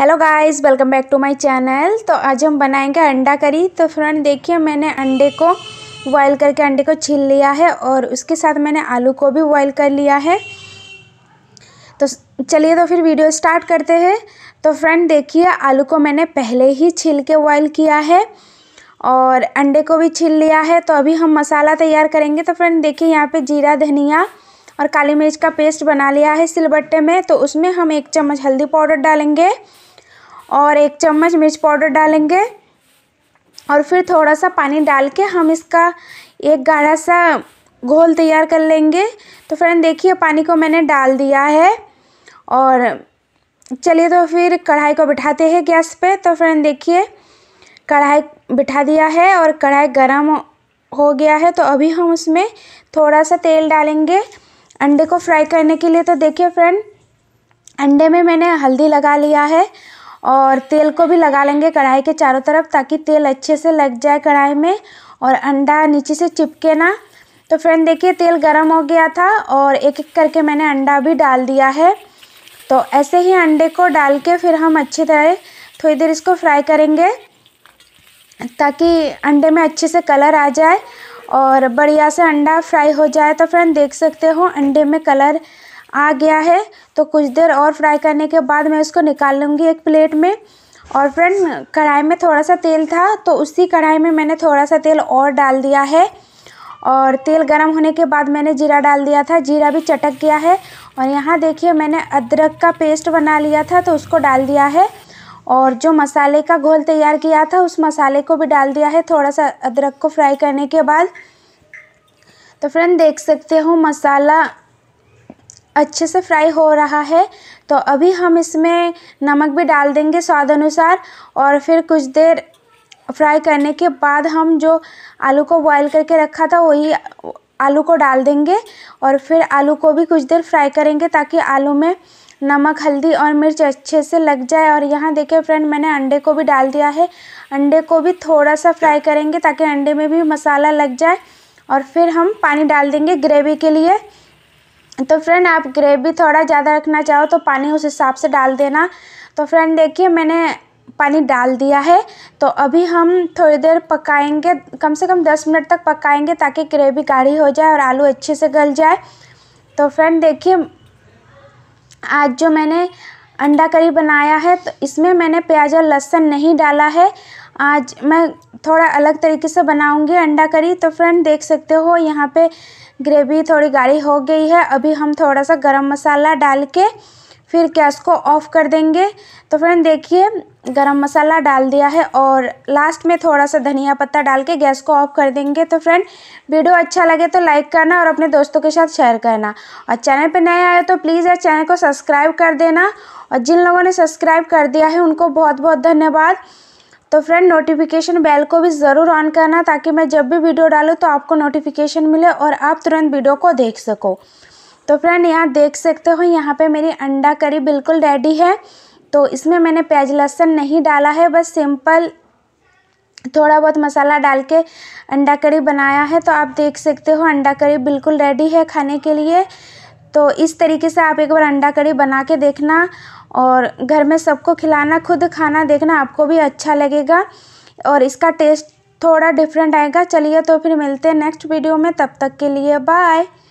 hello guys welcome back to my channel तो आज हम बनाएंगे अंडा करी तो फ्रेंड देखिए मैंने अंडे को बॉयल करके अंडे को छील लिया है और उसके साथ मैंने आलू को भी बॉयल कर लिया है तो चलिए तो फिर वीडियो स्टार्ट करते हैं तो फ्रेंड देखिए आलू को मैंने पहले ही छील के बॉयल किया है और अंडे को भी छील लिया है तो अभी हम मसाला तैयार करेंगे तो फ्रेंड देखिए यहाँ पर जीरा धनिया और काली मिर्च का पेस्ट बना लिया है सिलबट्टे में तो उसमें हम एक चम्मच हल्दी पाउडर डालेंगे और एक चम्मच मिर्च पाउडर डालेंगे और फिर थोड़ा सा पानी डाल के हम इसका एक गाढ़ा सा घोल तैयार कर लेंगे तो फ्रेंड देखिए पानी को मैंने डाल दिया है और चलिए तो फिर कढ़ाई को बिठाते हैं गैस पे तो फ्रेंड देखिए कढ़ाई बिठा दिया है और कढ़ाई गर्म हो गया है तो अभी हम उसमें थोड़ा सा तेल डालेंगे अंडे को फ्राई करने के लिए तो देखिए फ्रेंड अंडे में मैंने हल्दी लगा लिया है और तेल को भी लगा लेंगे कढ़ाई के चारों तरफ ताकि तेल अच्छे से लग जाए कढ़ाई में और अंडा नीचे से चिपके ना तो फ्रेंड देखिए तेल गरम हो गया था और एक एक करके मैंने अंडा भी डाल दिया है तो ऐसे ही अंडे को डाल के फिर हम अच्छी तरह थोड़ी देर इसको फ्राई करेंगे ताकि अंडे में अच्छे से कलर आ जाए और बढ़िया से अंडा फ्राई हो जाए तो फ्रेंड देख सकते हो अंडे में कलर आ गया है तो कुछ देर और फ्राई करने के बाद मैं उसको निकाल लूँगी एक प्लेट में और फ्रेंड कढ़ाई में थोड़ा सा तेल था तो उसी कढ़ाई में मैंने थोड़ा सा तेल और डाल दिया है और तेल गरम होने के बाद मैंने जीरा डाल दिया था जीरा भी चटक गया है और यहाँ देखिए मैंने अदरक का पेस्ट बना लिया था तो उसको डाल दिया है और जो मसाले का घोल तैयार किया था उस मसाले को भी डाल दिया है थोड़ा सा अदरक को फ्राई करने के बाद तो फ्रेंड देख सकते हो मसाला अच्छे से फ्राई हो रहा है तो अभी हम इसमें नमक भी डाल देंगे स्वाद अनुसार और फिर कुछ देर फ्राई करने के बाद हम जो आलू को बॉईल करके रखा था वही आलू को डाल देंगे और फिर आलू को भी कुछ देर फ्राई करेंगे ताकि आलू में नमक हल्दी और मिर्च अच्छे से लग जाए और यहाँ देखिए फ्रेंड मैंने अंडे को भी डाल दिया है अंडे को भी थोड़ा सा फ्राई करेंगे ताकि अंडे में भी मसाला लग जाए और फिर हम पानी डाल देंगे ग्रेवी के लिए तो फ्रेंड आप ग्रेवी थोड़ा ज़्यादा रखना चाहो तो पानी उस हिसाब से डाल देना तो फ्रेंड देखिए मैंने पानी डाल दिया है तो अभी हम थोड़ी देर पकाएंगे कम से कम दस मिनट तक पकाएंगे ताकि ग्रेवी गाढ़ी हो जाए और आलू अच्छे से गल जाए तो फ्रेंड देखिए आज जो मैंने अंडा करी बनाया है तो इसमें मैंने प्याज और लहसुन नहीं डाला है आज मैं थोड़ा अलग तरीके से बनाऊंगी अंडा करी तो फ्रेंड देख सकते हो यहाँ पे ग्रेवी थोड़ी गाढ़ी हो गई है अभी हम थोड़ा सा गरम मसाला डाल के फिर गैस को ऑफ कर देंगे तो फ्रेंड देखिए गरम मसाला डाल दिया है और लास्ट में थोड़ा सा धनिया पत्ता डाल के गैस को ऑफ कर देंगे तो फ्रेंड वीडियो अच्छा लगे तो लाइक करना और अपने दोस्तों के साथ शेयर करना और चैनल पर नए आए तो प्लीज़ यार चैनल को सब्सक्राइब कर देना और जिन लोगों ने सब्सक्राइब कर दिया है उनको बहुत बहुत धन्यवाद तो फ्रेंड नोटिफिकेशन बेल को भी ज़रूर ऑन करना ताकि मैं जब भी वीडियो डालूँ तो आपको नोटिफिकेशन मिले और आप तुरंत वीडियो को देख सको तो फ्रेंड यहाँ देख सकते हो यहाँ पे मेरी अंडा करी बिल्कुल रेडी है तो इसमें मैंने प्याज लहसुन नहीं डाला है बस सिंपल थोड़ा बहुत मसाला डाल के अंडा करी बनाया है तो आप देख सकते हो अंडा करी बिल्कुल रेडी है खाने के लिए तो इस तरीके से आप एक बार अंडा करी बना के देखना और घर में सबको खिलाना खुद खाना देखना आपको भी अच्छा लगेगा और इसका टेस्ट थोड़ा डिफरेंट आएगा चलिए तो फिर मिलते हैं नेक्स्ट वीडियो में तब तक के लिए बाय